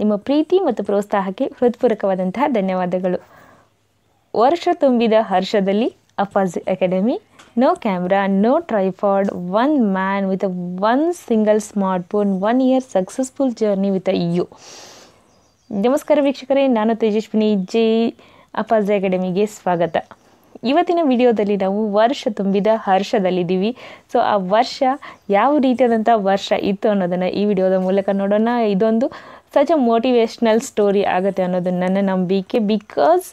ನಿಮ್ಮ ಪ್ರೀತಿ ಮತ್ತು ಪ್ರೋತ್ಸಾಹಕ್ಕೆ ಹೃತ್ಪೂರ್ವಕವಾದಂತಹ ಧನ್ಯವಾದಗಳು ವರ್ಷ ತುಂಬಿದ ಹರ್ಷದಲ್ಲಿ Afaz academy no camera no tripod one man with a one single smartphone one year successful journey with a you ನಮಸ್ಕಾರ ವೀಕ್ಷಕರೇ ನಾನು ತೇಜಸ್ವಿನಿ ಜೆ ಅಪಾಜ್ ಅಕಾಡೆಮಿಗೆ ಸ್ವಾಗತ ಇವತ್ತಿನ ವಿಡಿಯೋದಲ್ಲಿ ನಾವು ವರ್ಷ ತುಂಬಿದ ಹರ್ಷದಲ್ಲಿದ್ದೀವಿ ಸೊ ಆ ವರ್ಷ ಯಾವ ರೀತಿಯಾದಂಥ ವರ್ಷ ಇತ್ತು ಅನ್ನೋದನ್ನು ಈ ವಿಡಿಯೋದ ಮೂಲಕ ನೋಡೋಣ ಇದೊಂದು ಸಚ್ ಅ ಮೋಟಿವೇಶ್ನಲ್ ಸ್ಟೋರಿ ಆಗುತ್ತೆ ಅನ್ನೋದು ನನ್ನ ನಂಬಿಕೆ ಬಿಕಾಸ್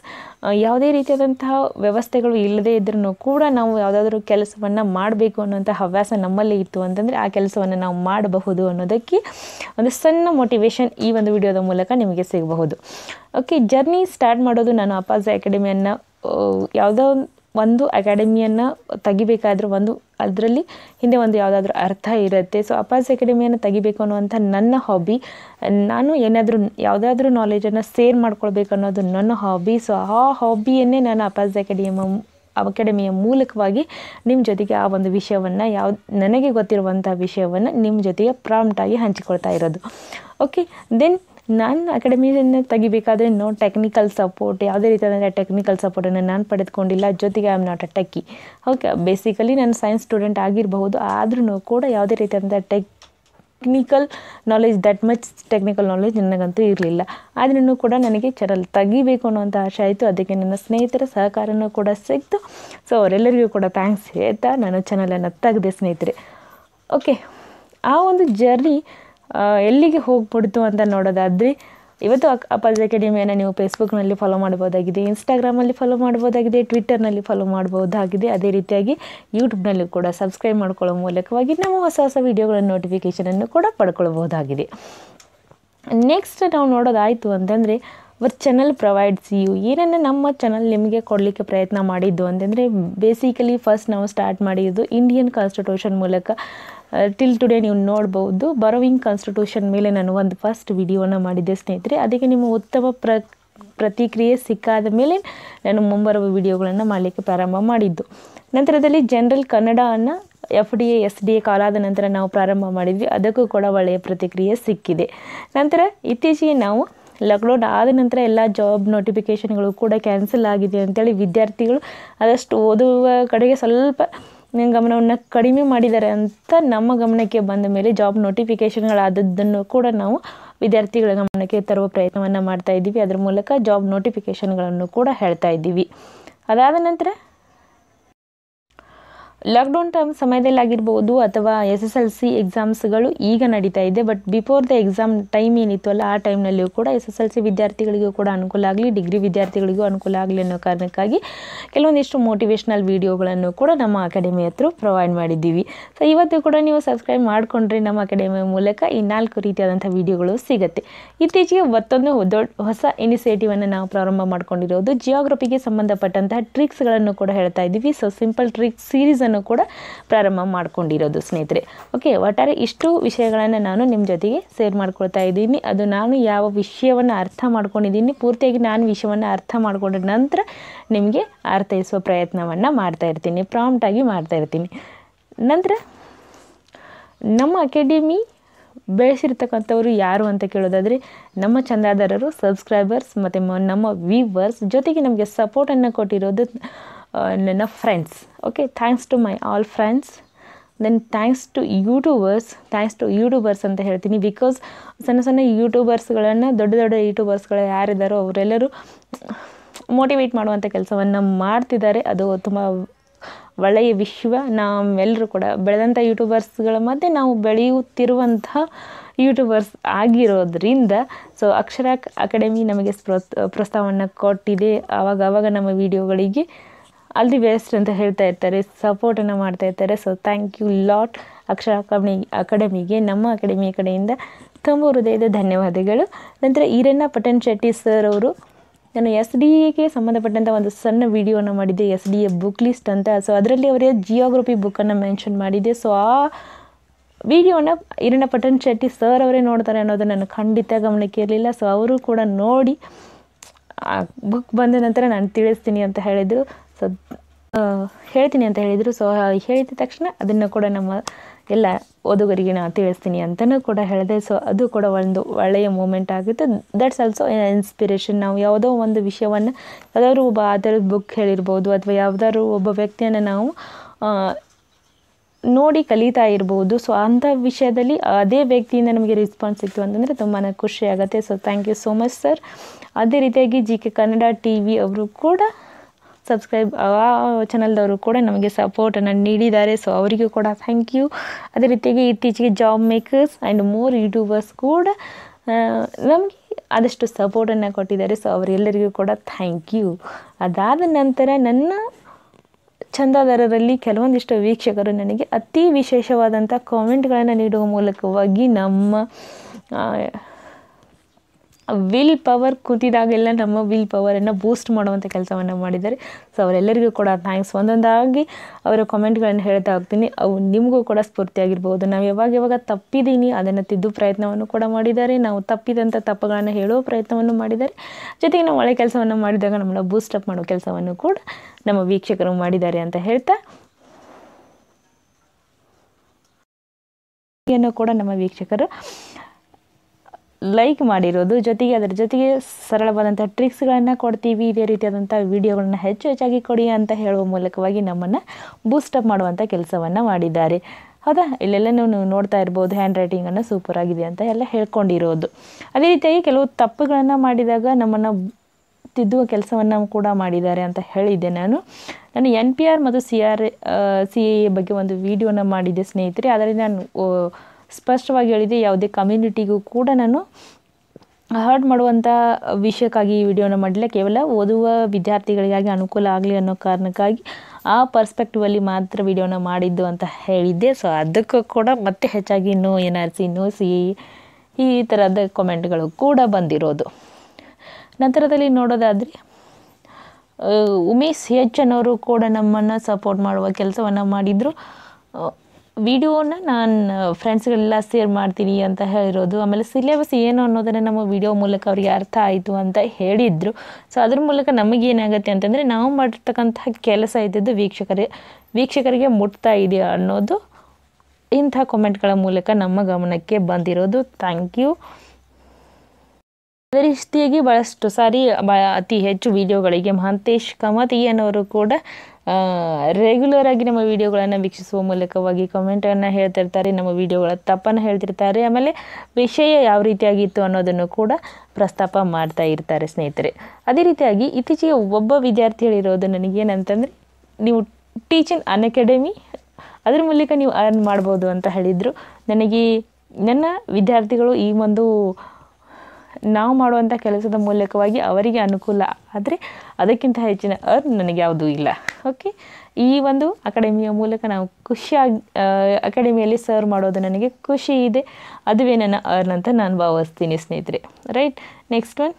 ಯಾವುದೇ ರೀತಿಯಾದಂತಹ ವ್ಯವಸ್ಥೆಗಳು ಇಲ್ಲದೇ ಇದ್ರೂ ಕೂಡ ನಾವು ಯಾವುದಾದ್ರೂ ಕೆಲಸವನ್ನು ಮಾಡಬೇಕು ಅನ್ನೋಂಥ ಹವ್ಯಾಸ ನಮ್ಮಲ್ಲಿ ಇತ್ತು ಅಂತಂದರೆ ಆ ಕೆಲಸವನ್ನು ನಾವು ಮಾಡಬಹುದು ಅನ್ನೋದಕ್ಕೆ ಒಂದು ಸಣ್ಣ ಮೋಟಿವೇಶನ್ ಈ ಒಂದು ವಿಡಿಯೋದ ಮೂಲಕ ನಿಮಗೆ ಸಿಗಬಹುದು ಓಕೆ ಜರ್ನಿ ಸ್ಟಾರ್ಟ್ ಮಾಡೋದು ನಾನು ಅಪಾಜ ಅಕಾಡೆಮಿಯನ್ನು ಯಾವುದೋ ಒಂದು ಅಕಾಡೆಮಿಯನ್ನು ತೆಗಿಬೇಕಾದ್ರೆ ಒಂದು ಅದರಲ್ಲಿ ಹಿಂದೆ ಒಂದು ಯಾವುದಾದ್ರೂ ಅರ್ಥ ಇರುತ್ತೆ ಸೊ ಅಪಾಸ್ ಅಕಾಡೆಮಿಯನ್ನು ತೆಗಿಬೇಕು ಅನ್ನುವಂಥ ನನ್ನ ಹಾಬಿ ನಾನು ಏನಾದರೂ ಯಾವುದಾದ್ರೂ ನಾಲೆಜನ್ನು ಸೇರ್ ಮಾಡ್ಕೊಳ್ಬೇಕು ಅನ್ನೋದು ನನ್ನ ಹಾಬಿ ಸೊ ಆ ಹಾಬಿಯನ್ನೇ ನಾನು ಅಪಾಸ್ ಅಕಾಡೆಮಿ ಅಕಾಡೆಮಿಯ ಮೂಲಕವಾಗಿ ನಿಮ್ಮ ಜೊತೆಗೆ ಆ ಒಂದು ವಿಷಯವನ್ನು ಯಾವ ನನಗೆ ಗೊತ್ತಿರುವಂಥ ವಿಷಯವನ್ನು ನಿಮ್ಮ ಜೊತೆಗೆ ಪ್ರಾಮ್ಟಾಗಿ ಹಂಚಿಕೊಳ್ತಾ ಇರೋದು ಓಕೆ ದೆನ್ ನಾನು ಅಕಾಡೆಮಿಯನ್ನು ತೆಗಿಬೇಕಾದ್ರೆ ನೋ ಟೆಕ್ನಿಕಲ್ ಸಪೋರ್ಟ್ ಯಾವುದೇ ರೀತಿಯಾದಂಥ ಟೆಕ್ನಿಕಲ್ ಸಪೋರ್ಟನ್ನು ನಾನು ಪಡೆದುಕೊಂಡಿಲ್ಲ ಜೊತೆಗೆ I am not a techie okay basically ನಾನು ಸೈನ್ಸ್ ಸ್ಟೂಡೆಂಟ್ ಆಗಿರಬಹುದು ಆದ್ರೂ ಕೂಡ ಯಾವುದೇ ರೀತಿಯಾದಂಥ technical knowledge that much technical knowledge ನನಗಂತೂ ಇರಲಿಲ್ಲ ಆದ್ರೂ ಕೂಡ ನನಗೆ ಚರಲ್ ತೆಗಿಬೇಕು ಅನ್ನೋಂಥ ಆಶೆ ಆಯಿತು ಅದಕ್ಕೆ ನನ್ನ ಸ್ನೇಹಿತರ ಸಹಕಾರನೂ ಕೂಡ ಸಿಕ್ತು ಸೊ ಅವರೆಲ್ಲರಿಗೂ ಕೂಡ ಥ್ಯಾಂಕ್ಸ್ ಹೇಳ್ತಾ ನಾನು ಚಾನಲನ್ನು ತೆಗೆದೆ ಸ್ನೇಹಿತರೆ ಓಕೆ ಆ ಒಂದು ಜರ್ನಿ ಎಲ್ಲಿಗೆ ಹೋಗ್ಬಿಡ್ತು ಅಂತ ನೋಡೋದಾದರೆ ಇವತ್ತು ಅಪಾಜ್ ಅಕಾಡೆಮಿಯನ್ನು ನೀವು ಫೇಸ್ಬುಕ್ನಲ್ಲಿ ಫಾಲೋ ಮಾಡ್ಬೋದಾಗಿದೆ ಇನ್ಸ್ಟಾಗ್ರಾಮಲ್ಲಿ ಫಾಲೋ ಮಾಡ್ಬೋದಾಗಿದೆ ಟ್ವಿಟರ್ನಲ್ಲಿ ಫಾಲೋ ಮಾಡ್ಬೋದಾಗಿದೆ ಅದೇ ರೀತಿಯಾಗಿ ಯೂಟ್ಯೂಬ್ನಲ್ಲೂ ಕೂಡ ಸಬ್ಸ್ಕ್ರೈಬ್ ಮಾಡ್ಕೊಳ್ಳೋ ಮೂಲಕವಾಗಿ ನಾವು ಹೊಸ ಹೊಸ ವೀಡಿಯೋಗಳ ನೋಟಿಫಿಕೇಷನನ್ನು ಕೂಡ ಪಡ್ಕೊಳ್ಬೋದಾಗಿದೆ ನೆಕ್ಸ್ಟ್ ನಾವು ನೋಡೋದಾಯಿತು ಅಂತಂದರೆ ಅವರ್ ಚಾನಲ್ ಪ್ರೊವೈಡ್ಸ್ ಯು ಏನನ್ನು ನಮ್ಮ ಚಾನಲ್ ನಿಮಗೆ ಕೊಡಲಿಕ್ಕೆ ಪ್ರಯತ್ನ ಮಾಡಿದ್ದು ಅಂತಂದರೆ ಬೇಸಿಕಲಿ ಫಸ್ಟ್ ನಾವು ಸ್ಟಾರ್ಟ್ ಮಾಡಿದ್ದು ಇಂಡಿಯನ್ ಕಾನ್ಸ್ಟಿಟ್ಯೂಷನ್ ಮೂಲಕ ಟಿಲ್ ಟುಡೇ ನೀವು ನೋಡ್ಬೋದು ಬರೋವಿಂಗ್ ಕಾನ್ಸ್ಟಿಟ್ಯೂಷನ್ ಮೇಲೆ ನಾನು ಒಂದು ಫಸ್ಟ್ ವಿಡಿಯೋನ ಮಾಡಿದ್ದೆ ಸ್ನೇಹಿತರೆ ಅದಕ್ಕೆ ನಿಮ್ಮ ಉತ್ತಮ ಪ್ರ ಪ್ರತಿಕ್ರಿಯೆ ಸಿಕ್ಕಾದ ಮೇಲೆ ನಾನು ಮುಂಬರುವ ವಿಡಿಯೋಗಳನ್ನು ಮಾಡಲಿಕ್ಕೆ ಪ್ರಾರಂಭ ಮಾಡಿದ್ದು ನಂತರದಲ್ಲಿ ಜನರಲ್ ಕನ್ನಡವನ್ನು F D A S D A ಕಾಲಾದ ನಂತರ ನಾವು ಪ್ರಾರಂಭ ಮಾಡಿದ್ವಿ ಅದಕ್ಕೂ ಕೂಡ ಒಳ್ಳೆಯ ಪ್ರತಿಕ್ರಿಯೆ ಸಿಕ್ಕಿದೆ ನಂತರ ಇತ್ತೀಚೆಗೆ ನಾವು ಲಾಕ್ಡೌನ್ ಆದ ನಂತರ ಎಲ್ಲ ಜಾಬ್ ನೋಟಿಫಿಕೇಷನ್ಗಳು ಕೂಡ ಕ್ಯಾನ್ಸಲ್ ಆಗಿದೆ ಅಂತೇಳಿ ವಿದ್ಯಾರ್ಥಿಗಳು ಆದಷ್ಟು ಓದುವ ಕಡೆಗೆ ಸ್ವಲ್ಪ ಗಮನವನ್ನು ಕಡಿಮೆ ಮಾಡಿದ್ದಾರೆ ಅಂತ ನಮ್ಮ ಗಮನಕ್ಕೆ ಬಂದ ಮೇಲೆ ಜಾಬ್ ನೋಟಿಫಿಕೇಷನ್ಗಳಾದದ್ದನ್ನು ಕೂಡ ನಾವು ವಿದ್ಯಾರ್ಥಿಗಳ ಗಮನಕ್ಕೆ ತರುವ ಪ್ರಯತ್ನವನ್ನು ಮಾಡ್ತಾ ಇದ್ದೀವಿ ಅದರ ಮೂಲಕ ಜಾಬ್ ನೋಟಿಫಿಕೇಷನ್ಗಳನ್ನು ಕೂಡ ಹೇಳ್ತಾ ಇದ್ದೀವಿ ಅದಾದ ನಂತರ ಲಾಕ್ಡೌನ್ ಟೈಮ್ ಸಮಯದಲ್ಲಿ ಆಗಿರ್ಬೋದು ಅಥವಾ ಎಸ್ ಎಸ್ ಎಲ್ ಸಿ ಎಕ್ಸಾಮ್ಸ್ಗಳು ಈಗ ನಡೀತಾ ಇದೆ but before the exam time ಏನಿತ್ತು ಅಲ್ಲ ಆ ಟೈಮ್ನಲ್ಲಿಯೂ ಕೂಡ ಎಸ್ ಎಸ್ ಎಲ್ ಸಿ ವಿದ್ಯಾರ್ಥಿಗಳಿಗೂ ಕೂಡ ಅನುಕೂಲ ಆಗಲಿ ಡಿಗ್ರಿ ವಿದ್ಯಾರ್ಥಿಗಳಿಗೂ ಅನುಕೂಲ ಆಗಲಿ ಅನ್ನೋ ಕಾರಣಕ್ಕಾಗಿ ಕೆಲವೊಂದಿಷ್ಟು ಮೋಟಿವೇಶ್ನಲ್ ವೀಡಿಯೋಗಳನ್ನು ಕೂಡ ನಮ್ಮ ಅಕಾಡೆಮಿ ಹತ್ರ ಪ್ರೊವೈಡ್ ಮಾಡಿದ್ದೀವಿ ಸೊ ಇವತ್ತು ಕೂಡ ನೀವು ಸಬ್ಸ್ಕ್ರೈಬ್ ಮಾಡಿಕೊಂಡ್ರೆ ನಮ್ಮ ಅಕಾಡೆಮಿ ಮೂಲಕ ಈ ನಾಲ್ಕು ರೀತಿಯಾದಂಥ ವೀಡಿಯೋಗಳು ಸಿಗುತ್ತೆ ಇತ್ತೀಚೆಗೆ ಮತ್ತೊಂದು ದೊಡ್ಡ ಹೊಸ ಇನಿಷಿಯೇಟಿವನ್ನು ನಾವು ಪ್ರಾರಂಭ ಮಾಡಿಕೊಂಡಿರೋದು ಜಿಯೋಗ್ರಫಿಗೆ ಸಂಬಂಧಪಟ್ಟಂತಹ ಟ್ರಿಕ್ಸ್ಗಳನ್ನು ಕೂಡ ಹೇಳ್ತಾ ಇದ್ದೀವಿ ಸೊ ಸಿಂಪಲ್ ಟ್ರಿಕ್ಸ್ ಸೀರೀಸನ್ನು ಕೂಡ ಪ್ರಾರಂಭ ಮಾಡ್ಕೊಂಡಿರೋದು ಸ್ನೇಹಿತರೆ ಓಕೆ ಒಟ್ಟಾರೆ ಇಷ್ಟು ವಿಷಯಗಳನ್ನು ನಾನು ನಿಮ್ಮ ಜೊತೆಗೆ ಸೇರ್ ಮಾಡ್ಕೊಳ್ತಾ ಇದ್ದೀನಿ ಅದು ನಾನು ಯಾವ ವಿಷಯವನ್ನು ಅರ್ಥ ಮಾಡ್ಕೊಂಡಿದ್ದೀನಿ ಪೂರ್ತಿಯಾಗಿ ನಾನು ವಿಷಯವನ್ನು ಅರ್ಥ ಮಾಡಿಕೊಂಡ ನಂತರ ನಿಮಗೆ ಅರ್ಥೈಸುವ ಪ್ರಯತ್ನವನ್ನು ಮಾಡ್ತಾ ಇರ್ತೀನಿ ಪ್ರಾಂಪ್ಟಾಗಿ ಮಾಡ್ತಾ ಇರ್ತೀನಿ ನಂತರ ನಮ್ಮ ಅಕಾಡೆಮಿ ಬೆಳೆಸಿರ್ತಕ್ಕಂಥವ್ರು ಯಾರು ಅಂತ ಕೇಳೋದಾದರೆ ನಮ್ಮ ಚಂದಾದಾರರು ಸಬ್ಸ್ಕ್ರೈಬರ್ಸ್ ಮತ್ತು ನಮ್ಮ ವ್ಯೂವರ್ಸ್ ಜೊತೆಗೆ ನಮಗೆ ಸಪೋರ್ಟನ್ನು ಕೊಟ್ಟಿರೋದು ನನ್ನ friends okay thanks to my all friends then thanks to YouTubers thanks to YouTubers ಅಂತ ಹೇಳ್ತೀನಿ ಬಿಕಾಸ್ ಸಣ್ಣ ಸಣ್ಣ ಯೂಟ್ಯೂಬರ್ಸ್ಗಳನ್ನು ದೊಡ್ಡ ದೊಡ್ಡ ಯೂಟ್ಯೂಬರ್ಸ್ಗಳು ಯಾರಿದ್ದಾರೋ ಅವರೆಲ್ಲರೂ ಮೋಟಿವೇಟ್ ಮಾಡುವಂಥ ಕೆಲಸವನ್ನು ಮಾಡ್ತಿದ್ದಾರೆ ಅದು ತುಂಬ ಒಳ್ಳೆಯ ವಿಶ್ವ ನಾವೆಲ್ಲರೂ ಕೂಡ ಬೆಳೆದಂಥ ಯೂಟ್ಯೂಬರ್ಸ್ಗಳ ಮಧ್ಯೆ ನಾವು ಬೆಳೆಯುತ್ತಿರುವಂಥ ಯೂಟ್ಯೂಬರ್ಸ್ ಆಗಿರೋದ್ರಿಂದ ಸೊ ಅಕ್ಷರ ಅಕಾಡೆಮಿ ನಮಗೆ ಪ್ರೋತ್ ಪ್ರೋತ್ಸಾಹವನ್ನು ಕೊಟ್ಟಿದೆ ಆವಾಗ ಆವಾಗ ನಮ್ಮ ವಿಡಿಯೋಗಳಿಗೆ ಅಲ್ಲಿ ದಿ ಬೆಸ್ಟ್ ಅಂತ ಹೇಳ್ತಾ ಇರ್ತಾರೆ ಸಪೋರ್ಟನ್ನು ಮಾಡ್ತಾ ಇರ್ತಾರೆ so thank you lot Akshara academy ಅಕಾಡೆಮಿಗೆ ನಮ್ಮ ಅಕಾಡೆಮಿ ಕಡೆಯಿಂದ ತುಂಬ ಹೃದಯದ ಧನ್ಯವಾದಗಳು ನಂತರ ಈರಣ್ಣ ಪಟನ್ ಶೆಟ್ಟಿ ಸರ್ ಅವರು ನಾನು ಎಸ್ ಡಿ ಎಗೆ ಸಂಬಂಧಪಟ್ಟಂಥ ಒಂದು ಸಣ್ಣ ವಿಡಿಯೋನ ಮಾಡಿದ್ದೆ S D A book list ಅಂತ ಸೊ ಅದರಲ್ಲಿ ಅವರೇ ಜಿಯೋಗ್ರಫಿ ಬುಕ್ಕನ್ನು ಮೆನ್ಷನ್ ಮಾಡಿದ್ದೆ ಸೊ ಆ ವಿಡಿಯೋನ ಈರಣ್ಣ ಪಟನ್ ಶೆಟ್ಟಿ ಸರ್ ಅವರೇ ನೋಡ್ತಾರೆ ಅನ್ನೋದು ನಾನು ಖಂಡಿತ ಗಮನಕ್ಕೆ ಇರಲಿಲ್ಲ ಸೊ ಅವರು ಕೂಡ ನೋಡಿ ಆ ಬುಕ್ ಬಂದ ನಂತರ ನಾನು ತಿಳಿಸ್ತೀನಿ ಅಂತ ಹೇಳಿದರು ಸೊ ಹೇಳ್ತೀನಿ ಅಂತ ಹೇಳಿದರು ಸೊ ಹೇಳಿದ ತಕ್ಷಣ ಅದನ್ನು ಕೂಡ ನಮ್ಮ ಎಲ್ಲ ಓದುಗರಿಗೆ ನಾನು ತಿಳಿಸ್ತೀನಿ ಅಂತಲೂ ಕೂಡ ಹೇಳಿದೆ ಸೊ ಅದು ಕೂಡ ಒಂದು ಒಳ್ಳೆಯ ಮೂಮೆಂಟ್ ಆಗಿತ್ತು ದಟ್ಸ್ ಆಲ್ಸೋ ಇನ್ಸ್ಪಿರೇಷನ್ ನಾವು ಯಾವುದೋ ಒಂದು ವಿಷಯವನ್ನು ಯಾವುದಾದ್ರು ಒಬ್ಬ ಆಧಾರದ ಬುಕ್ ಹೇಳಿರ್ಬೋದು ಅಥವಾ ಯಾವುದಾದ್ರು ಒಬ್ಬ ವ್ಯಕ್ತಿಯನ್ನು ನಾವು ನೋಡಿ ಕಲಿತಾ ಇರ್ಬೋದು ಸೊ ಅಂಥ ವಿಷಯದಲ್ಲಿ ಅದೇ ವ್ಯಕ್ತಿಯಿಂದ ನಮಗೆ ರಿಸ್ಪಾನ್ಸ್ ಸಿಕ್ತು ಅಂತಂದರೆ ತುಂಬಾ ಖುಷಿ so thank you so much sir ಅದೇ ರೀತಿಯಾಗಿ G K Kannada T V ಅವರು ಕೂಡ ಸಬ್ಸ್ಕ್ರೈಬ್ ಆ ಚಾನಲ್ದವರು ಕೂಡ ನಮಗೆ ಸಪೋರ್ಟನ್ನು ನೀಡಿದ್ದಾರೆ ಸೊ ಅವರಿಗೂ ಕೂಡ ಥ್ಯಾಂಕ್ ಯು ಅದೇ ರೀತಿಯಾಗಿ ಇತ್ತೀಚೆಗೆ job makers and more YouTubers ಕೂಡ ನಮಗೆ ಆದಷ್ಟು ಸಪೋರ್ಟನ್ನು ಕೊಟ್ಟಿದ್ದಾರೆ ಸೊ ಅವರೆಲ್ಲರಿಗೂ ಕೂಡ ಥ್ಯಾಂಕ್ ಯು ಅದಾದ ನಂತರ ನನ್ನ ಚಂದಾದಾರರಲ್ಲಿ ಕೆಲವೊಂದಿಷ್ಟು ವೀಕ್ಷಕರು ನನಗೆ ಅತಿ ವಿಶೇಷವಾದಂಥ ಕಾಮೆಂಟ್ಗಳನ್ನು ನೀಡುವ ಮೂಲಕವಾಗಿ ನಮ್ಮ ವಿಲ್ ಪವರ್ ಕೂತಿದಾಗೆಲ್ಲ ನಮ್ಮ ವಿಲ್ ಪವರನ್ನು ಬೂಸ್ಟ್ ಮಾಡುವಂಥ ಕೆಲಸವನ್ನು ಮಾಡಿದ್ದಾರೆ ಸೊ ಅವರೆಲ್ಲರಿಗೂ ಕೂಡ ಥ್ಯಾಂಕ್ಸ್ ಒಂದೊಂದಾಗಿ ಅವರ ಕಾಮೆಂಟ್ಗಳನ್ನು ಹೇಳ್ತಾ ಹೋಗ್ತೀನಿ ಅವು ನಿಮಗೂ ಕೂಡ ಸ್ಫೂರ್ತಿಯಾಗಿರ್ಬೋದು ನಾವು ಯಾವಾಗ ಯಾವಾಗ ತಪ್ಪಿದ್ದೀನಿ ಅದನ್ನು ತಿದ್ದು ಪ್ರಯತ್ನವನ್ನು ಕೂಡ ಮಾಡಿದ್ದಾರೆ ನಾವು ತಪ್ಪಿದಂಥ ತಪ್ಪುಗಳನ್ನು ಹೇಳೋ ಪ್ರಯತ್ನವನ್ನು ಮಾಡಿದ್ದಾರೆ ಜೊತೆಗೆ ನಾವು ಒಳ್ಳೆ ಕೆಲಸವನ್ನು ಮಾಡಿದಾಗ ನಮ್ಮನ್ನ ಬೂಸ್ಟಪ್ ಮಾಡೋ ಕೆಲಸವನ್ನು ಕೂಡ ನಮ್ಮ ವೀಕ್ಷಕರು ಮಾಡಿದ್ದಾರೆ ಅಂತ ಹೇಳ್ತಾ ಕೂಡ ನಮ್ಮ ವೀಕ್ಷಕರು ಲೈಕ್ ಮಾಡಿರೋದು ಜೊತೆಗೆ ಅದರ ಜೊತೆಗೆ ಸರಳವಾದಂಥ ಟ್ರಿಕ್ಸ್ಗಳನ್ನು ಕೊಡ್ತೀವಿ ಇದೇ ರೀತಿಯಾದಂಥ ವಿಡಿಯೋಗಳನ್ನ ಹೆಚ್ಚು ಹೆಚ್ಚಾಗಿ ಕೊಡಿ ಅಂತ ಹೇಳುವ ಮೂಲಕವಾಗಿ ನಮ್ಮನ್ನು ಬೂಸ್ಟಪ್ ಮಾಡುವಂಥ ಕೆಲಸವನ್ನು ಮಾಡಿದ್ದಾರೆ ಹೌದಾ ಇಲ್ಲೆಲ್ಲ ನೀವು ನೋಡ್ತಾ ಇರ್ಬೋದು ಹ್ಯಾಂಡ್ ರೈಟಿಂಗನ್ನು ಸೂಪರ್ ಆಗಿದೆ ಅಂತ ಎಲ್ಲ ಹೇಳ್ಕೊಂಡಿರೋದು ಅದೇ ರೀತಿಯಾಗಿ ಕೆಲವು ತಪ್ಪುಗಳನ್ನು ಮಾಡಿದಾಗ ನಮ್ಮನ್ನು ತಿದ್ದುವ ಕೆಲಸವನ್ನು ಕೂಡ ಮಾಡಿದ್ದಾರೆ ಅಂತ ಹೇಳಿದ್ದೆ ನಾನು ನಾನು ಎನ್ ಪಿ ಆರ್ ಮತ್ತು ಸಿ ಆರ್ ಸಿ ಎ ಬಗ್ಗೆ ಒಂದು ವಿಡಿಯೋನ ಮಾಡಿದ್ದೆ ಸ್ನೇಹಿತರೆ ಅದರಲ್ಲಿ ನಾನು ಸ್ಪಷ್ಟವಾಗಿ ಹೇಳಿದೆ ಯಾವುದೇ ಕಮ್ಯುನಿಟಿಗೂ ಕೂಡ ನಾನು ಹರ್ಟ್ ಮಾಡುವಂಥ ವಿಷಯಕ್ಕಾಗಿ ಈ ವಿಡಿಯೋನ ಮಾಡಲಿಲ್ಲ ಕೇವಲ ಓದುವ ವಿದ್ಯಾರ್ಥಿಗಳಿಗಾಗಿ ಅನುಕೂಲ ಆಗಲಿ ಅನ್ನೋ ಕಾರಣಕ್ಕಾಗಿ ಆ ಪರ್ಸ್ಪೆಕ್ಟಿವಲ್ಲಿ ಮಾತ್ರ ವಿಡಿಯೋನ ಮಾಡಿದ್ದು ಅಂತ ಹೇಳಿದ್ದೆ ಸೊ ಅದಕ್ಕೂ ಕೂಡ ಮತ್ತೆ ಹೆಚ್ಚಾಗಿ ಇನ್ನೂ ಎನ್ ಆರ್ ಸಿ ಇನ್ನೂ ಸಿ ಈ ಥರದ ಕಮೆಂಟ್ಗಳು ಕೂಡ ಬಂದಿರೋದು ನಂತರದಲ್ಲಿ ನೋಡೋದಾದರೆ ಉಮೇಶ್ ಎಚ್ ಅನ್ನೋರು ಕೂಡ ನಮ್ಮನ್ನು ಸಪೋರ್ಟ್ ಮಾಡುವ ಕೆಲಸವನ್ನು ಮಾಡಿದರು ವಿಡಿಯೋನ ನಾನು ಫ್ರೆಂಡ್ಸ್ಗಳೆಲ್ಲ ಶೇರ್ ಮಾಡ್ತೀನಿ ಅಂತ ಹೇಳಿರೋದು ಆಮೇಲೆ ಸಿಲೆಬಸ್ ಏನು ಅನ್ನೋದನ್ನು ನಮ್ಮ ವಿಡಿಯೋ ಮೂಲಕ ಅವರಿಗೆ ಅರ್ಥ ಆಯಿತು ಅಂತ ಹೇಳಿದರು ಸೊ ಅದ್ರ ಮೂಲಕ ನಮಗೇನಾಗುತ್ತೆ ಅಂತಂದರೆ ನಾವು ಮಾಡಿರ್ತಕ್ಕಂತಹ ಕೆಲಸ ಇದ್ದದ್ದು ವೀಕ್ಷಕರೇ ವೀಕ್ಷಕರಿಗೆ ಮುಟ್ತಾ ಇದೆಯಾ ಅನ್ನೋದು ಇಂಥ ಕಾಮೆಂಟ್ಗಳ ಮೂಲಕ ನಮ್ಮ ಗಮನಕ್ಕೆ ಬಂದಿರೋದು ಥ್ಯಾಂಕ್ ಯು ಅದೇ ರೀತಿಯಾಗಿ ಭಾಳಷ್ಟು ಸಾರಿ ಅತಿ ಹೆಚ್ಚು ವಿಡಿಯೋಗಳಿಗೆ ಮಹಂತೇಶ್ ಕಮತ್ ಅನ್ನೋರು ಕೂಡ ರೆಗ್ಯುಲರ್ ಆಗಿ ನಮ್ಮ ವಿಡಿಯೋಗಳನ್ನು ವೀಕ್ಷಿಸುವ ಮೂಲಕವಾಗಿ ಕಮೆಂಟನ್ನು ಹೇಳ್ತಿರ್ತಾರೆ ನಮ್ಮ ವಿಡಿಯೋಗಳ ತಪ್ಪನ್ನು ಹೇಳ್ತಿರ್ತಾರೆ ಆಮೇಲೆ ವಿಷಯ ಯಾವ ರೀತಿಯಾಗಿತ್ತು ಅನ್ನೋದನ್ನು ಕೂಡ ಪ್ರಸ್ತಾಪ ಮಾಡ್ತಾ ಇರ್ತಾರೆ ಸ್ನೇಹಿತರೆ ಅದೇ ರೀತಿಯಾಗಿ ಇತ್ತೀಚೆಗೆ ಒಬ್ಬ ವಿದ್ಯಾರ್ಥಿ ಹೇಳಿರೋದು ನನಗೇನಂತಂದರೆ ನೀವು ಟೀಚಿಂಗ್ ಅನ್ ಅಕಾಡೆಮಿ ಅದ್ರ ಮೂಲಕ ನೀವು ಅರ್ನ್ ಮಾಡ್ಬೋದು ಅಂತ ಹೇಳಿದರು ನನಗೆ ನನ್ನ ವಿದ್ಯಾರ್ಥಿಗಳು ಈ ಒಂದು ನಾವು ಮಾಡುವಂಥ ಕೆಲಸದ ಮೂಲಕವಾಗಿ ಅವರಿಗೆ ಅನುಕೂಲ ಆದರೆ ಅದಕ್ಕಿಂತ ಹೆಚ್ಚಿನ ಅರ್ನ್ ನನಗೆ ಯಾವುದೂ ಇಲ್ಲ ಓಕೆ ಈ ಒಂದು ಅಕಾಡೆಮಿಯ ಮೂಲಕ ನಾವು ಖುಷಿಯಾಗಿ ಅಕಾಡೆಮಿಯಲ್ಲಿ ಸರ್ವ್ ಮಾಡೋದು ನನಗೆ ಖುಷಿ ಇದೆ ಅದುವೇ ನನ್ನ ಅರ್ನ್ ಅಂತ ನಾನು ಭಾವಿಸ್ತೀನಿ ಸ್ನೇಹಿತರೆ ರೈಟ್ ನೆಕ್ಸ್ಟ್ ಒನ್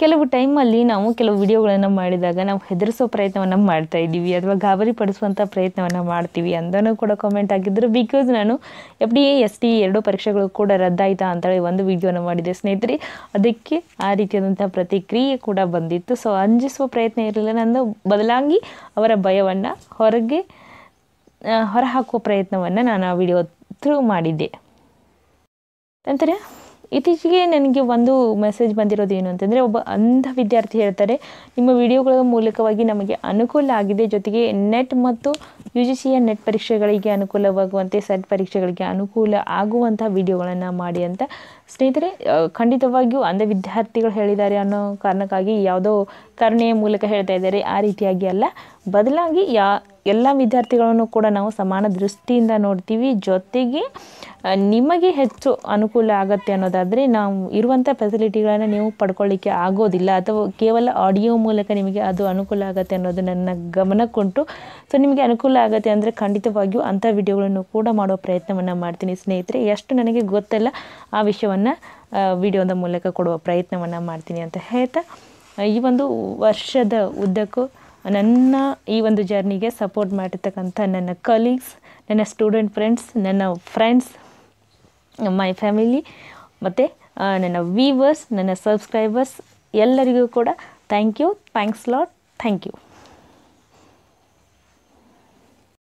ಕೆಲವು ಟೈಮಲ್ಲಿ ನಾವು ಕೆಲವು ವಿಡಿಯೋಗಳನ್ನು ಮಾಡಿದಾಗ ನಾವು ಹೆದರಿಸೋ ಪ್ರಯತ್ನವನ್ನು ಮಾಡ್ತಾ ಇದ್ದೀವಿ ಅಥವಾ ಗಾಬರಿ ಪಡಿಸುವಂಥ ಪ್ರಯತ್ನವನ್ನು ಮಾಡ್ತೀವಿ ಅಂದನು ಕೂಡ ಕಾಮೆಂಟ್ ಆಗಿದ್ದರು ಬಿಕಾಸ್ ನಾನು ಎಫ್ ಡಿ ಎಸ್ ಟಿ ಎರಡೂ ಪರೀಕ್ಷೆಗಳು ಕೂಡ ರದ್ದಾಯಿತಾ ಅಂತೇಳಿ ಒಂದು ವಿಡಿಯೋನ ಮಾಡಿದೆ ಸ್ನೇಹಿತರೆ ಅದಕ್ಕೆ ಆ ರೀತಿಯಾದಂಥ ಪ್ರತಿಕ್ರಿಯೆ ಕೂಡ ಬಂದಿತ್ತು ಸೊ ಅಂಜಿಸುವ ಪ್ರಯತ್ನ ಇರಲಿಲ್ಲ ನಾನು ಬದಲಾಗಿ ಅವರ ಭಯವನ್ನು ಹೊರಗೆ ಹೊರಹಾಕುವ ಪ್ರಯತ್ನವನ್ನು ನಾನು ಆ ವಿಡಿಯೋ ಥ್ರೂ ಮಾಡಿದ್ದೆ ನಂತರ ಇತ್ತೀಚೆಗೆ ನನಗೆ ಒಂದು ಮೆಸೇಜ್ ಬಂದಿರೋದು ಏನು ಅಂತಂದರೆ ಒಬ್ಬ ಅಂಧ ವಿದ್ಯಾರ್ಥಿ ಹೇಳ್ತಾರೆ ನಿಮ್ಮ ವಿಡಿಯೋಗಳ ಮೂಲಕವಾಗಿ ನಮಗೆ ಅನುಕೂಲ ಆಗಿದೆ ಜೊತೆಗೆ ನೆಟ್ ಮತ್ತು ಯು ಜಿ ಸಿಯ ನೆಟ್ ಪರೀಕ್ಷೆಗಳಿಗೆ ಅನುಕೂಲವಾಗುವಂತೆ ಸೆಟ್ ಪರೀಕ್ಷೆಗಳಿಗೆ ಅನುಕೂಲ ಆಗುವಂಥ ವಿಡಿಯೋಗಳನ್ನು ಮಾಡಿ ಅಂತ ಸ್ನೇಹಿತರೆ ಖಂಡಿತವಾಗಿಯೂ ಅಂಧ ವಿದ್ಯಾರ್ಥಿಗಳು ಹೇಳಿದ್ದಾರೆ ಅನ್ನೋ ಕಾರಣಕ್ಕಾಗಿ ಯಾವುದೋ ಕರುಣೆಯ ಮೂಲಕ ಹೇಳ್ತಾ ಇದ್ದಾರೆ ಆ ರೀತಿಯಾಗಿ ಅಲ್ಲ ಬದಲಾಗಿ ಯಾ ಎಲ್ಲ ವಿದ್ಯಾರ್ಥಿಗಳನ್ನು ಕೂಡ ನಾವು ಸಮಾನ ದೃಷ್ಟಿಯಿಂದ ನೋಡ್ತೀವಿ ಜೊತೆಗೆ ನಿಮಗೆ ಹೆಚ್ಚು ಅನುಕೂಲ ಆಗುತ್ತೆ ಅನ್ನೋದಾದರೆ ನಾವು ಇರುವಂಥ ಫೆಸಿಲಿಟಿಗಳನ್ನು ನೀವು ಪಡ್ಕೊಳ್ಳಿಕ್ಕೆ ಆಗೋದಿಲ್ಲ ಅಥವಾ ಕೇವಲ ಆಡಿಯೋ ಮೂಲಕ ನಿಮಗೆ ಅದು ಅನುಕೂಲ ಆಗುತ್ತೆ ಅನ್ನೋದು ನನ್ನ ಗಮನಕ್ಕುಂಟು ಸೊ ನಿಮಗೆ ಅನುಕೂಲ ಆಗುತ್ತೆ ಅಂದರೆ ಖಂಡಿತವಾಗಿಯೂ ಅಂಥ ವಿಡಿಯೋಗಳನ್ನು ಕೂಡ ಮಾಡೋ ಪ್ರಯತ್ನವನ್ನು ಮಾಡ್ತೀನಿ ಸ್ನೇಹಿತರೆ ಎಷ್ಟು ನನಗೆ ಗೊತ್ತಲ್ಲ ಆ ವಿಷಯವನ್ನು ವಿಡಿಯೋದ ಮೂಲಕ ಕೊಡುವ ಪ್ರಯತ್ನವನ್ನು ಮಾಡ್ತೀನಿ ಅಂತ ಹೇಳ್ತಾ ಈ ಒಂದು ವರ್ಷದ ಉದ್ದಕ್ಕೂ ನನ್ನ ಈ ಒಂದು ಜರ್ನಿಗೆ ಸಪೋರ್ಟ್ ಮಾಡಿರ್ತಕ್ಕಂಥ ನನ್ನ ಕಲೀಗ್ಸ್ ನನ್ನ ಸ್ಟೂಡೆಂಟ್ ಫ್ರೆಂಡ್ಸ್ ನನ್ನ ಫ್ರೆಂಡ್ಸ್ ಮೈ ಫ್ಯಾಮಿಲಿ ಮತ್ತು ನನ್ನ ವೀವರ್ಸ್ ನನ್ನ ಸಬ್ಸ್ಕ್ರೈಬರ್ಸ್ ಎಲ್ಲರಿಗೂ ಕೂಡ thank you thanks lot thank you